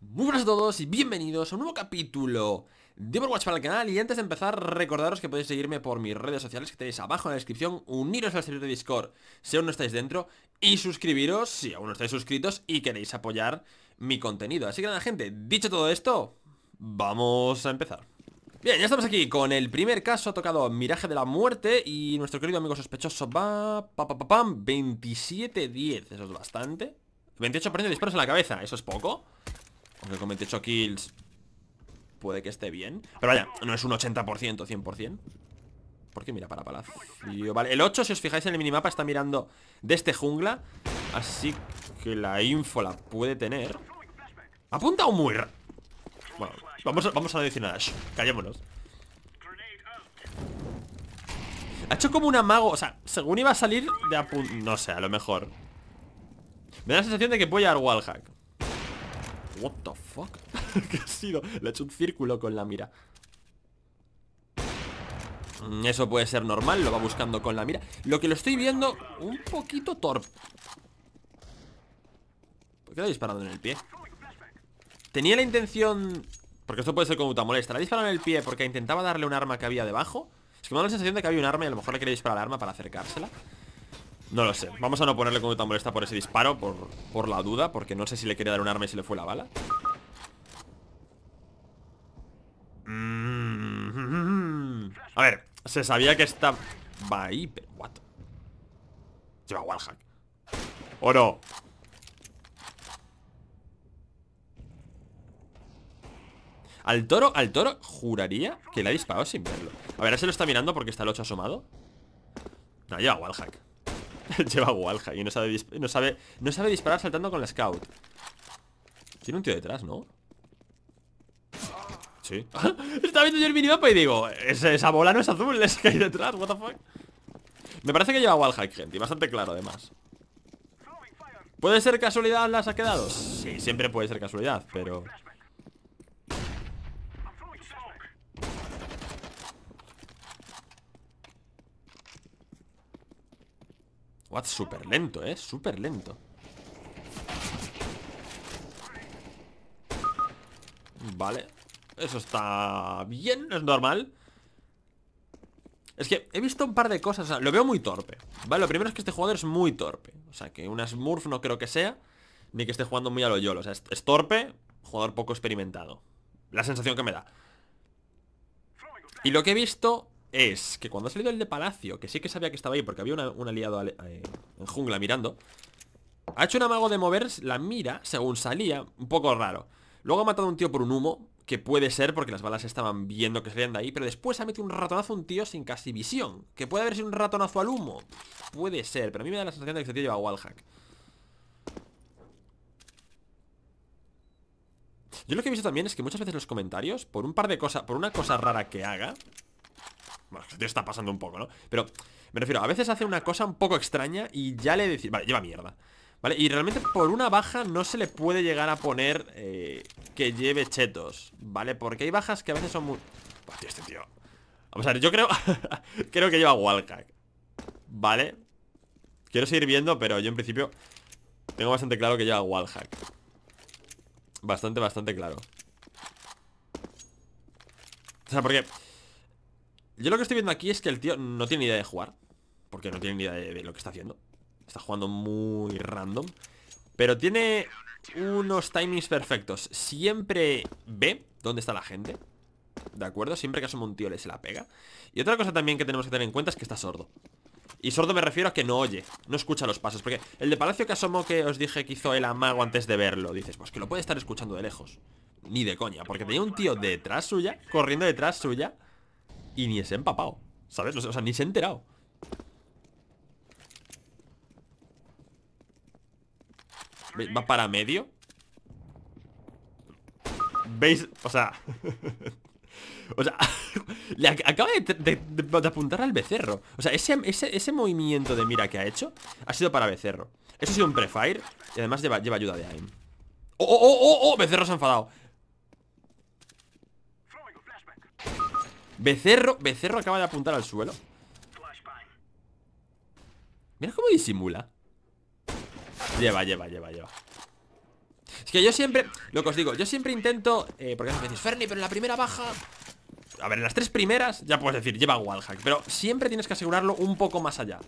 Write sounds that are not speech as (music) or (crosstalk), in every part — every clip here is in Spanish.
Muy buenas a todos y bienvenidos a un nuevo capítulo de Overwatch para el canal Y antes de empezar recordaros que podéis seguirme por mis redes sociales que tenéis abajo en la descripción Uniros al servidor de Discord si aún no estáis dentro Y suscribiros si aún no estáis suscritos y queréis apoyar mi contenido Así que nada gente, dicho todo esto, vamos a empezar Bien, ya estamos aquí con el primer caso, ha tocado Miraje de la Muerte y nuestro querido amigo sospechoso va... Pa, pa, pam, 27-10, eso es bastante 28% de disparos en la cabeza, eso es poco aunque con 28 kills puede que esté bien. Pero vaya, no es un 80%, 100%. ¿Por qué mira para Palacio? Vale, el 8, si os fijáis en el minimapa, está mirando de este jungla. Así que la info la puede tener. Apunta o muy... Bueno, vamos a, vamos a decir nada. callémonos. Ha hecho como un amago. O sea, según iba a salir de apun... No sé, a lo mejor. Me da la sensación de que voy a dar wallhack. What the fuck? (laughs) ¿Qué ha sido? Le ha hecho un círculo con la mira mm, Eso puede ser normal, lo va buscando con la mira Lo que lo estoy viendo un poquito torpe ¿Por qué lo ha disparado en el pie? Tenía la intención... Porque esto puede ser como molesta La he disparado en el pie porque intentaba darle un arma que había debajo Es que me da la sensación de que había un arma y a lo mejor le quería disparar el arma para acercársela no lo sé, vamos a no ponerle como tan molesta por ese disparo por, por la duda, porque no sé si le quería dar un arma y se le fue la bala mm-hmm. A ver, se sabía que estaba va ahí, pero what Lleva wallhack ¿O no? Al toro, al toro, juraría que le ha disparado sin verlo A ver, se lo está mirando porque está el 8 asomado No, lleva wallhack (laughs) Lleva Walja y no sabe, no, sabe, disparar saltando con la scout. Tiene un tío detrás, ¿no? Sí. (laughs) está viendo yo el minimapa y digo, esa, bola no es azul, es que hay detrás, what the fuck. Me parece que lleva wallhack, gente, y bastante claro además. ¿Puede ser casualidad las ha quedado? Sí, siempre puede ser casualidad, pero... What? Súper lento, ¿eh? Súper lento Vale Eso está bien, es normal es que he visto un par de cosas, o sea, lo veo muy torpe Vale, lo primero es que este jugador es muy torpe O sea, que una Smurf no creo que sea Ni que esté jugando muy a lo YOLO O sea, es, es torpe, jugador poco experimentado La sensación que me da Y lo que he visto es que cuando ha salido el de Palacio, que sí que sabía que estaba ahí porque había un aliado eh, en jungla mirando, ha hecho un amago de mover la mira según salía, un poco raro. Luego ha matado a un tío por un humo, que puede ser porque las balas estaban viendo que salían de ahí, pero después ha metido un ratonazo a un tío sin casi visión, que puede haber sido un ratonazo al humo. Puede ser, pero a mí me da la sensación de que este tío lleva wallhack. Yo lo que he visto también es que muchas veces los comentarios, por un par de cosas, por una cosa rara que haga, bueno, (laughs) está pasando un poco, ¿no? Pero me refiero, a veces hace una cosa un poco extraña y ya le decís... Vale, lleva mierda. ¿Vale? Y realmente por una baja no se le puede llegar a poner eh, que lleve chetos, ¿vale? Porque hay bajas que a veces son muy... este tío... Vamos a ver, yo creo... (laughs) creo que lleva wallhack, ¿vale? Quiero seguir viendo, pero yo en principio tengo bastante claro que lleva wallhack. Bastante, bastante claro. O sea, porque... Yo lo que estoy viendo aquí es que el tío no tiene ni idea de jugar Porque no tiene ni idea de, lo que está haciendo Está jugando muy random Pero tiene unos timings perfectos Siempre ve dónde está la gente ¿De acuerdo? Siempre que asoma un tío le se la pega Y otra cosa también que tenemos que tener en cuenta es que está sordo y sordo me refiero a que no oye, no escucha los pasos Porque el de Palacio que asomó que os dije que hizo el amago antes de verlo Dices, pues que lo puede estar escuchando de lejos Ni de coña, porque tenía un tío detrás suya, corriendo detrás suya y ni se ha empapado ¿Sabes? O sea, ni se ha enterado ¿Va para medio? ¿Veis? O sea... (laughs) o sea, (laughs) le acaba de, apuntar al becerro O sea, ese, movimiento de mira que ha hecho Ha sido para becerro Eso ha sido un prefire Y además lleva, lleva ayuda de aim ¡Oh, oh, oh, oh! oh! Becerro se ha enfadado Becerro, Becerro acaba de apuntar al suelo Mira cómo disimula Lleva, lleva, lleva, lleva Es que yo siempre, lo que os digo Yo siempre intento, eh, porque me decís Ferny, pero en la primera baja A ver, en las tres primeras ya puedes decir, lleva wallhack Pero siempre tienes que asegurarlo un poco más allá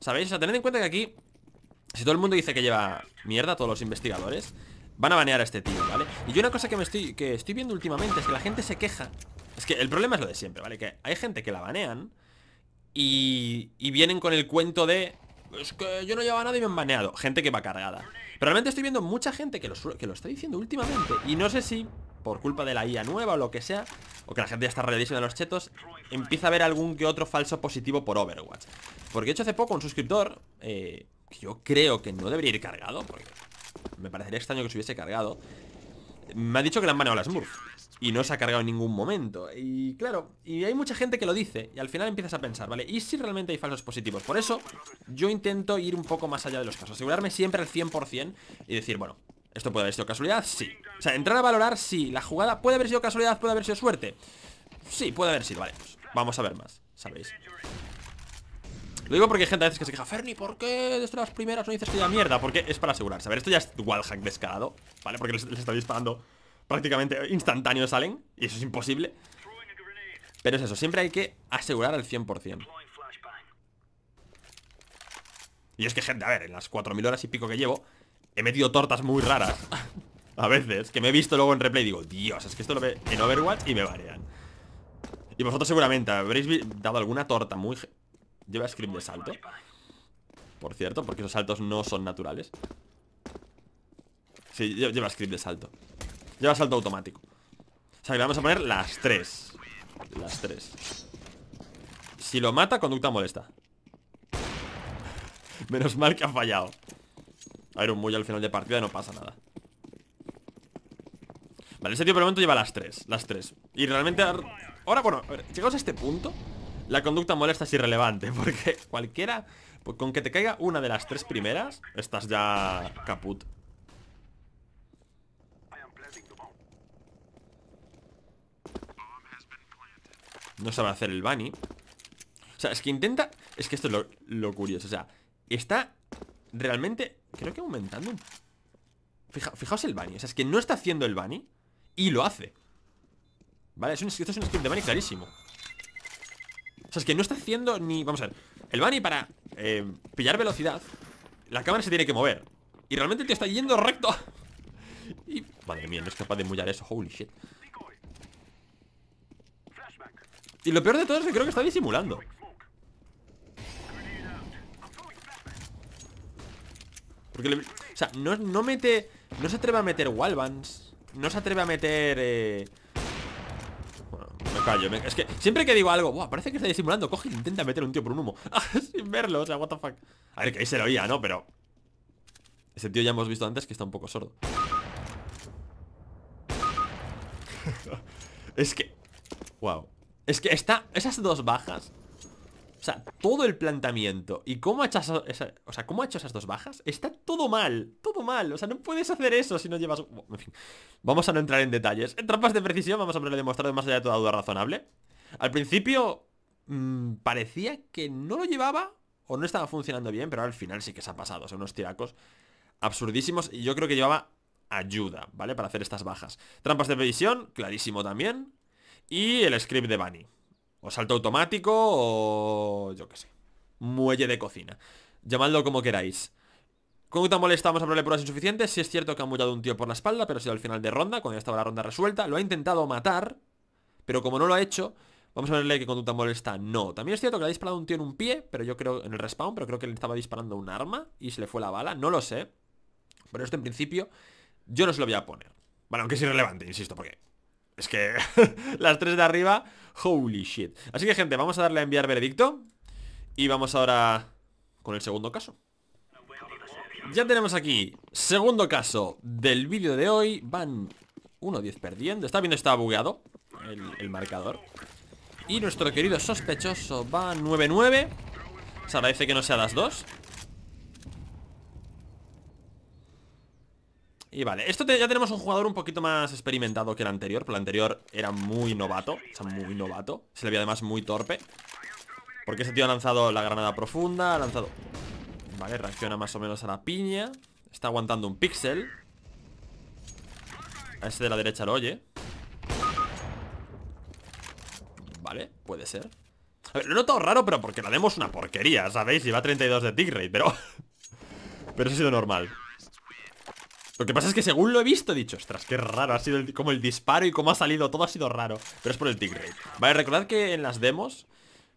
¿Sabéis? O sea, tened en cuenta que aquí Si todo el mundo dice que lleva mierda Todos los investigadores Van a banear a este tío, ¿vale? Y yo una cosa que me estoy que estoy viendo últimamente es que la gente se queja es que el problema es lo de siempre, ¿vale? Que hay gente que la banean y, y vienen con el cuento de... Es que yo no llevaba a nadie y me han baneado. Gente que va cargada. Pero realmente estoy viendo mucha gente que lo, que lo está diciendo últimamente. Y no sé si por culpa de la IA nueva o lo que sea, o que la gente ya está rayadísima de los chetos, empieza a haber algún que otro falso positivo por Overwatch. Porque he hecho hace poco un suscriptor, eh, que yo creo que no debería ir cargado, porque me parecería extraño que se hubiese cargado, me ha dicho que le han baneado las Smurf y no se ha cargado en ningún momento. Y claro, y hay mucha gente que lo dice y al final empiezas a pensar, ¿vale? ¿Y si realmente hay falsos positivos? Por eso yo intento ir un poco más allá de los casos, asegurarme siempre al 100% y decir, bueno, ¿esto puede haber sido casualidad? Sí. O sea, entrar a valorar, si La jugada puede haber sido casualidad, puede haber sido suerte. Sí, puede haber sido, vale. vamos a ver más, ¿sabéis? Lo digo porque hay gente a veces que se queja Ferni, ¿por qué desde las primeras no dices que ya mierda? Porque es para asegurarse A ver, esto ya es wallhack descarado ¿Vale? Porque les, les está disparando prácticamente instantáneo salen Y eso es imposible Pero es eso, siempre hay que asegurar al 100% Y es que, gente, a ver, en las 4.000 horas y pico que llevo He metido tortas muy raras A veces, que me he visto luego en replay y digo Dios, es que esto lo ve en Overwatch y me barean Y vosotros seguramente habréis dado alguna torta muy... Lleva script de salto Por cierto, porque esos saltos no son naturales Sí, lleva script de salto Lleva salto automático O sea le vamos a poner las tres Las tres Si lo mata, conducta molesta (laughs) Menos mal que ha fallado A ver, un muy al final de partida no pasa nada Vale, ese tío por el momento lleva las tres Las tres Y realmente ahora, bueno, a ver, llegados a este punto La conducta molesta es irrelevante (laughs) Porque cualquiera, pues, con que te caiga una de las tres primeras Estás ya caput No sabe hacer el bunny O sea, es que intenta... Es que esto es lo, curioso, o sea Está realmente, creo que aumentando Fijaos el bunny, o sea, es que no está haciendo el bunny Y lo hace Vale, es esto es un skin de bunny clarísimo O sea, es que no está haciendo ni... Vamos a ver, el bunny para eh, pillar velocidad La cámara se tiene que mover Y realmente el tío está yendo recto (laughs) Y... Madre mía, no es capaz de mullar eso, holy shit y lo peor de todo es que creo que está disimulando Porque, le, o sea, no, mete No se atreve a meter wallbans No se atreve a meter eh, me callo me, Es que siempre que digo algo, Buah, parece que está disimulando Coge e intenta meter un tío por un humo (laughs) ah, Sin verlo, o sea, what the fuck A ver, que ahí se lo oía, ¿no? Pero ese tío ya hemos visto antes que está un poco sordo (laughs) Es que... Wow es que está, esas dos bajas O sea, todo el planteamiento Y cómo ha hecho o sea, cómo esas dos bajas Está todo mal, todo mal O sea, no puedes hacer eso si no llevas... En fin, vamos a no entrar en detalles trampas de precisión vamos a haberle demostrado más allá de toda duda razonable Al principio mm, Parecía que no lo llevaba O no estaba funcionando bien Pero al final sí que se ha pasado, son unos tiracos Absurdísimos y yo creo que llevaba ayuda, ¿vale? Para hacer estas bajas Trampas de precisión, clarísimo también y el script de Bunny. O salto automático o yo qué sé. Muelle de cocina. Llamadlo como queráis. Conducta molesta, vamos a probarle pruebas insuficientes. Si sí es cierto que ha mullado un tío por la espalda, pero ha sido al final de ronda, cuando ya estaba la ronda resuelta. Lo ha intentado matar, pero como no lo ha hecho, vamos a verle que conducta molesta no. También es cierto que le ha disparado un tío en un pie, pero yo creo, en el respawn, pero creo que le estaba disparando un arma y se le fue la bala, no lo sé. Pero esto en principio, yo no se lo voy a poner. Bueno, aunque es irrelevante, insisto, porque es que (laughs) las tres de arriba, holy shit. Así que, gente, vamos a darle a enviar veredicto. Y vamos ahora con el segundo caso. Ya tenemos aquí, segundo caso del vídeo de hoy. Van 1-10 perdiendo. Está viendo, está bugueado el, el marcador. Y nuestro querido sospechoso va 9-9. Se agradece que no sea las dos Y vale, esto ya tenemos un jugador un poquito más experimentado que el anterior Pero el anterior era muy novato, o sea, muy novato Se le veía además muy torpe Porque ese tío ha lanzado la granada profunda, ha lanzado... Vale, reacciona más o menos a la piña Está aguantando un pixel A ese de la derecha lo oye Vale, puede ser a ver, lo he raro, pero porque la demos una porquería, ¿sabéis? Y va 32 de tick rate, pero... (laughs) pero eso ha sido normal lo que pasa es que según lo he visto he dicho, ostras, qué raro, ha sido como el disparo y cómo ha salido, todo ha sido raro. Pero es por el tick rate. Vale, recordad que en las demos,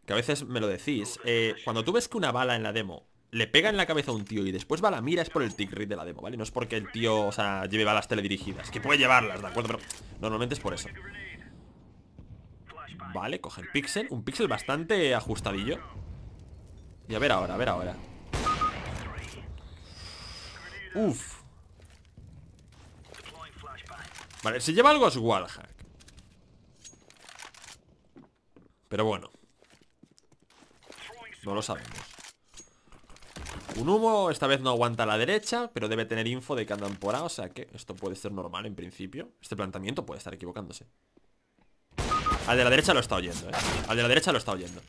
que a veces me lo decís, eh, cuando tú ves que una bala en la demo le pega en la cabeza a un tío y después va la mira es por el tick rate de la demo, ¿vale? No es porque el tío, o sea, lleve balas teledirigidas, que puede llevarlas, ¿de acuerdo? Pero normalmente es por eso. Vale, coge el pixel, un pixel bastante ajustadillo. Y a ver ahora, a ver ahora. Uf, Vale, si lleva algo es wallhack Pero bueno No lo sabemos Un humo esta vez no aguanta a la derecha Pero debe tener info de que andan O sea que esto puede ser normal en principio Este planteamiento puede estar equivocándose Al de la derecha lo está oyendo, eh Al de la derecha lo está oyendo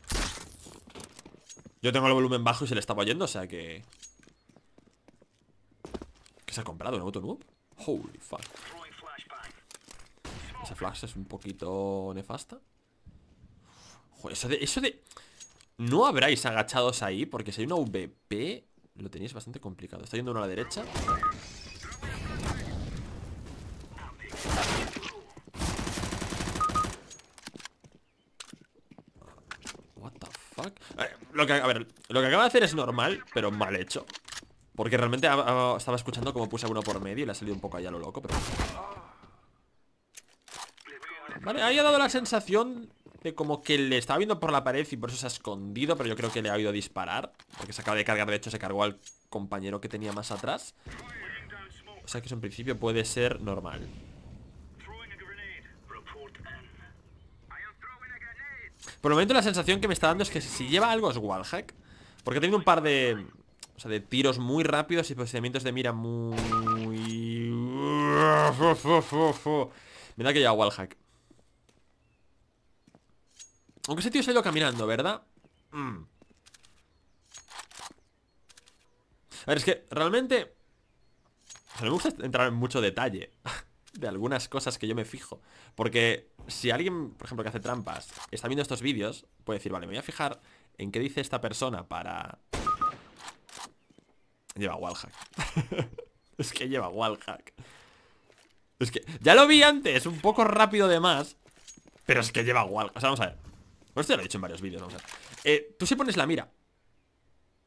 yo tengo el volumen bajo y se le estaba oyendo, o sea que... ¿Qué se ha comprado? ¿Un auto noob? Holy fuck esa flash es un poquito nefasta Joder, eso de, eso de... No habráis agachados ahí Porque si hay una VP Lo tenéis bastante complicado Está yendo uno a la derecha What the fuck eh, A ver, lo que acaba de hacer es normal Pero mal hecho Porque realmente estaba escuchando como puse a uno por medio Y le ha salido un poco allá lo loco Pero... Vale, ahí ha dado la sensación de como que le estaba viendo por la pared y por eso se ha escondido, pero yo creo que le ha oído disparar. Porque se acaba de cargar, de hecho se cargó al compañero que tenía más atrás. O sea que eso en principio puede ser normal. Por el momento la sensación que me está dando es que si lleva algo es wallhack. Porque ha tenido un par de... O sea, de tiros muy rápidos y procedimientos de mira muy... Me da que lleva wallhack. Aunque ese tío se ha ido caminando, ¿verdad? Mm. A ver, es que realmente... no me gusta entrar en mucho detalle (laughs) de algunas cosas que yo me fijo. Porque si alguien, por ejemplo, que hace trampas, está viendo estos vídeos, puede decir, vale, me voy a fijar en qué dice esta persona para... Lleva wallhack. (laughs) es que lleva wallhack. Es que ya lo vi antes, un poco rápido de más. Pero es que lleva wallhack. O sea, vamos a ver. Bueno, esto ya lo he dicho en varios vídeos, vamos a eh, tú si pones la mira.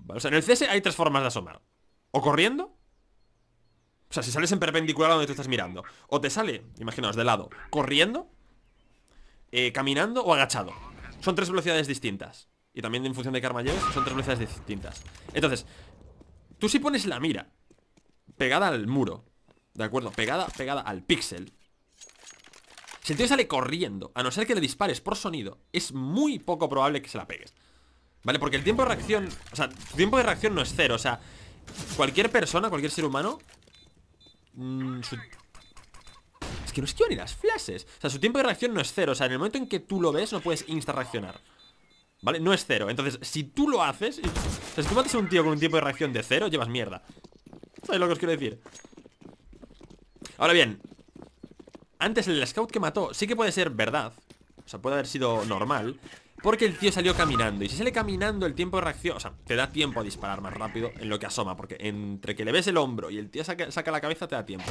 O sea, en el CS hay tres formas de asomar. O corriendo. O sea, si sales en perpendicular a donde tú estás mirando. O te sale, imaginaos, de lado, corriendo, eh, caminando o agachado. Son tres velocidades distintas. Y también en función de qué arma son tres velocidades distintas. Entonces, tú si pones la mira pegada al muro, ¿de acuerdo? Pegada, pegada al píxel, si el tío sale corriendo, a no ser que le dispares por sonido, es muy poco probable que se la pegues. ¿Vale? Porque el tiempo de reacción, o sea, tu tiempo de reacción no es cero, o sea, cualquier persona, cualquier ser humano... Mm, es que no esquiva ni las flashes. O sea, su tiempo de reacción no es cero, o sea, en el momento en que tú lo ves no puedes insta reaccionar. ¿Vale? No es cero. Entonces, si tú lo haces... O sea, si tú matas a un tío con un tiempo de reacción de cero, llevas mierda. ¿Sabéis lo que os quiero decir? Ahora bien, antes el scout que mató sí que puede ser verdad O sea, puede haber sido normal Porque el tío salió caminando Y si sale caminando el tiempo de reacción O sea, te da tiempo a disparar más rápido en lo que asoma Porque entre que le ves el hombro y el tío saca, la cabeza te da tiempo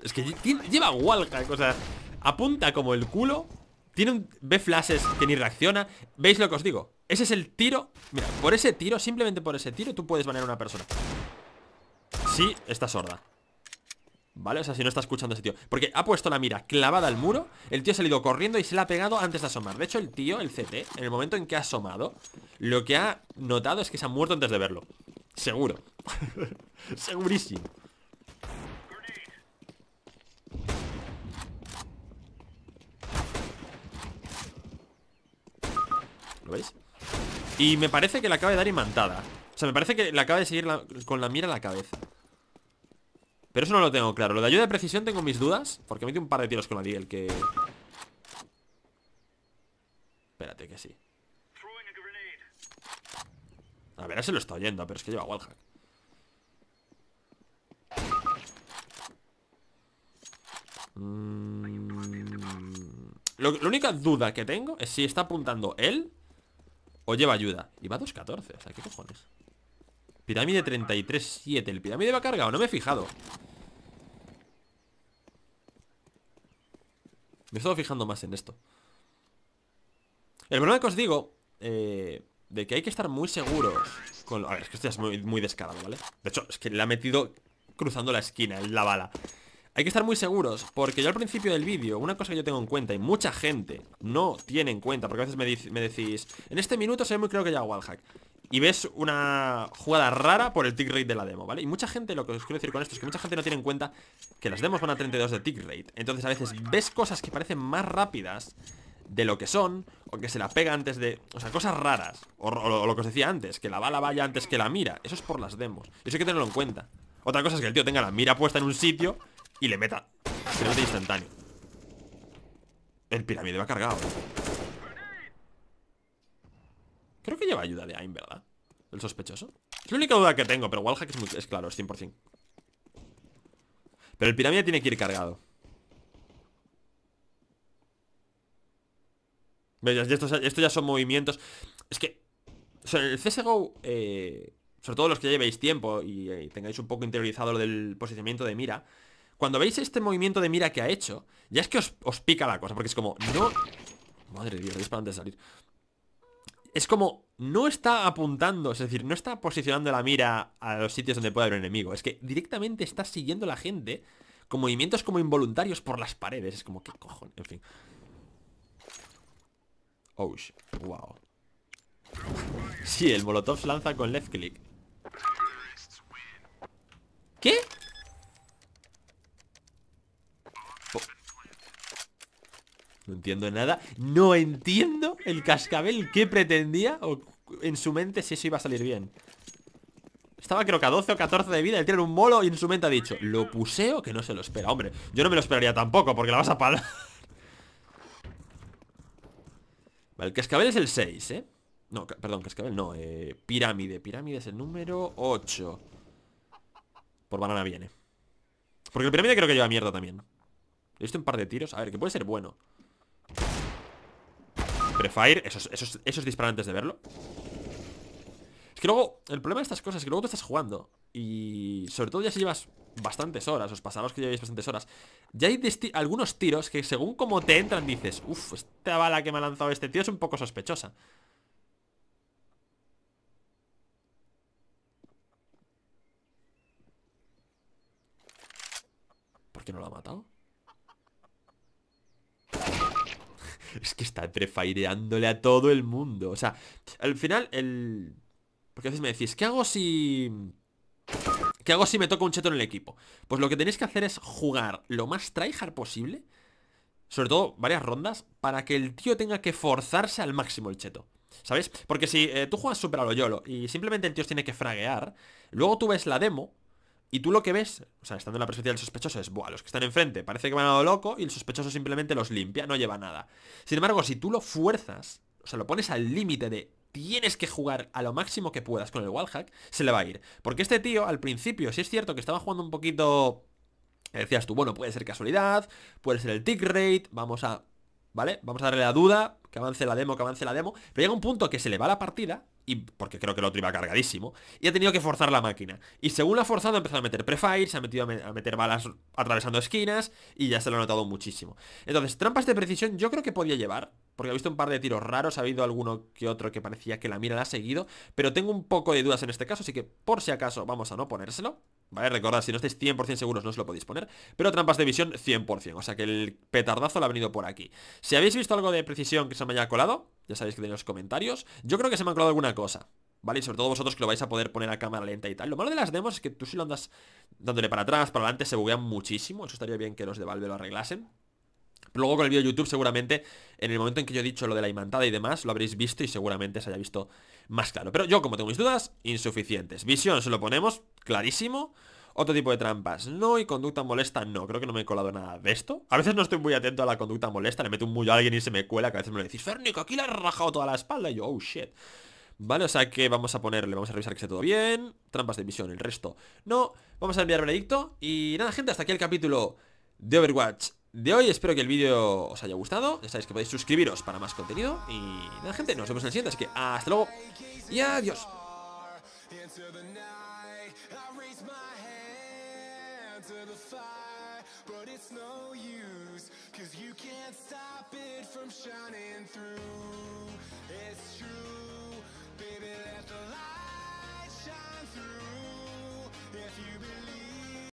Es que lleva walca o sea Apunta como el culo tiene un, ve flashes que ni reacciona ¿Veis lo que os digo? Ese es el tiro Mira, por ese tiro, simplemente por ese tiro Tú puedes banear a una persona Sí, está sorda ¿Vale? O sea, si no está escuchando ese tío Porque ha puesto la mira clavada al muro El tío ha salido corriendo y se la ha pegado antes de asomar De hecho, el tío, el CT, en el momento en que ha asomado Lo que ha notado es que se ha muerto antes de verlo Seguro (laughs) Segurísimo ¿Lo veis? Y me parece que la acaba de dar imantada O sea, me parece que la acaba de seguir con la mira a la cabeza pero eso no lo tengo claro Lo de ayuda de precisión tengo mis dudas Porque metí un par de tiros con el que... Espérate que sí A ver, se lo está oyendo Pero es que lleva wallhack mm, lo, la única duda que tengo Es si está apuntando él O lleva ayuda Y va a 2.14, o sea, ¿qué cojones? Pirámide 33-7 ¿El pirámide va cargado? No me he fijado Me he estado fijando más en esto El problema que os digo eh, De que hay que estar muy seguros con... A ver, es que esto ya es muy, descarado, ¿vale? De hecho, es que le ha metido cruzando la esquina La bala hay que estar muy seguros, porque yo al principio del vídeo, una cosa que yo tengo en cuenta y mucha gente no tiene en cuenta, porque a veces me, decís, en este minuto se ve muy claro que ya wallhack y ves una jugada rara por el tick rate de la demo, ¿vale? Y mucha gente, lo que os quiero decir con esto es que mucha gente no tiene en cuenta que las demos van a 32 de tick rate. Entonces a veces ves cosas que parecen más rápidas de lo que son, o que se la pega antes de... O sea, cosas raras, o, lo que os decía antes, que la bala vaya antes que la mira. Eso es por las demos, eso hay que tenerlo en cuenta. Otra cosa es que el tío tenga la mira puesta en un sitio y le meta. Se mete instantáneo. El pirámide va cargado. Creo que lleva ayuda de AIM, ¿verdad? El sospechoso Es la única duda que tengo, pero Wallhack es, muy, es claro, es 100% Pero el pirámide tiene que ir cargado Esto, esto ya son movimientos Es que el CSGO eh, Sobre todo los que ya llevéis tiempo eh, y, tengáis un poco interiorizado lo del posicionamiento de mira Cuando veis este movimiento de mira que ha hecho Ya es que os, pica la cosa Porque es como, no... Madre mía, Dios, antes de salir es como no está apuntando, es decir, no está posicionando la mira a los sitios donde puede haber un enemigo. Es que directamente está siguiendo a la gente con movimientos como involuntarios por las paredes. Es como, ¿qué cojones? En fin. Oh, wow. Sí, el molotov se lanza con left click. ¿Qué? No entiendo nada. No entiendo el cascabel que pretendía o en su mente si eso iba a salir bien. Estaba creo que a 12 o 14 de vida, él tiene un molo y en su mente ha dicho, lo puseo que no se lo espera. Hombre, yo no me lo esperaría tampoco porque la vas a parar. (laughs) Vale, el cascabel es el 6, ¿eh? No, perdón, cascabel no, eh, pirámide. Pirámide es el número 8. Por banana viene. Porque el pirámide creo que lleva mierda también. He visto un par de tiros. A ver, que puede ser bueno. Prefire, esos, esos, esos disparan antes de verlo Es que luego, el problema de estas cosas es que luego tú estás jugando Y sobre todo ya si llevas bastantes horas, os pasados que lleváis bastantes horas Ya hay algunos tiros que según como te entran dices Uff, esta bala que me ha lanzado este tío es un poco sospechosa ¿Por qué no lo ha matado? (laughs) es que está prefaireándole a todo el mundo. O sea, al final, el... Porque a veces me decís, ¿qué hago si... ¿Qué hago si me toca un cheto en el equipo? Pues lo que tenéis que hacer es jugar lo más tryhard posible, sobre todo varias rondas, para que el tío tenga que forzarse al máximo el cheto. ¿Sabes? Porque si eh, tú juegas super a lo yolo y simplemente el tío tiene que fraguear, luego tú ves la demo y tú lo que ves, o sea, estando en la perspectiva del sospechoso, es, buah, los que están enfrente, parece que van a loco y el sospechoso simplemente los limpia, no lleva nada. Sin embargo, si tú lo fuerzas, o sea, lo pones al límite de tienes que jugar a lo máximo que puedas con el wallhack, se le va a ir. Porque este tío, al principio, si es cierto que estaba jugando un poquito... Eh, decías tú, bueno, puede ser casualidad, puede ser el tick rate, vamos a... ¿Vale? Vamos a darle la duda, que avance la demo, que avance la demo. Pero llega un punto que se le va la partida y porque creo que el otro iba cargadísimo, y ha tenido que forzar la máquina. Y según la ha forzado, ha empezado a meter prefire, se ha metido a, meter balas atravesando esquinas, y ya se lo ha notado muchísimo. Entonces, trampas de precisión yo creo que podía llevar, porque ha visto un par de tiros raros, ha habido alguno que otro que parecía que la mira la ha seguido, pero tengo un poco de dudas en este caso, así que por si acaso vamos a no ponérselo. Vale, recordad, si no estáis 100% seguros no os lo podéis poner Pero trampas de visión 100% O sea que el petardazo lo ha venido por aquí Si habéis visto algo de precisión que se me haya colado Ya sabéis que tenéis los comentarios Yo creo que se me ha colado alguna cosa ¿Vale? Y sobre todo vosotros que lo vais a poder poner a cámara lenta y tal Lo malo de las demos es que tú si lo andas dándole para atrás, para adelante Se buguean muchísimo Eso estaría bien que los de Valve lo arreglasen pero luego con el vídeo de YouTube seguramente en el momento en que yo he dicho lo de la imantada y demás lo habréis visto y seguramente se haya visto más claro. Pero yo, como tengo mis dudas, insuficientes. Visión se lo ponemos, clarísimo. Otro tipo de trampas, no. Y conducta molesta, no. Creo que no me he colado nada de esto. A veces no estoy muy atento a la conducta molesta. Le meto un mullo a alguien y se me cuela. Que a veces me lo decís, Fernico, aquí le ha rajado toda la espalda. Y yo, oh, shit. Vale, o sea que vamos a ponerle, vamos a revisar que esté todo bien. Trampas de visión, el resto no. Vamos a enviar veredicto. Y nada, gente, hasta aquí el capítulo de Overwatch de hoy. Espero que el vídeo os haya gustado. Ya sabéis que podéis suscribiros para más contenido. Y nada, gente, nos vemos en el siguiente. Así que hasta luego y adiós.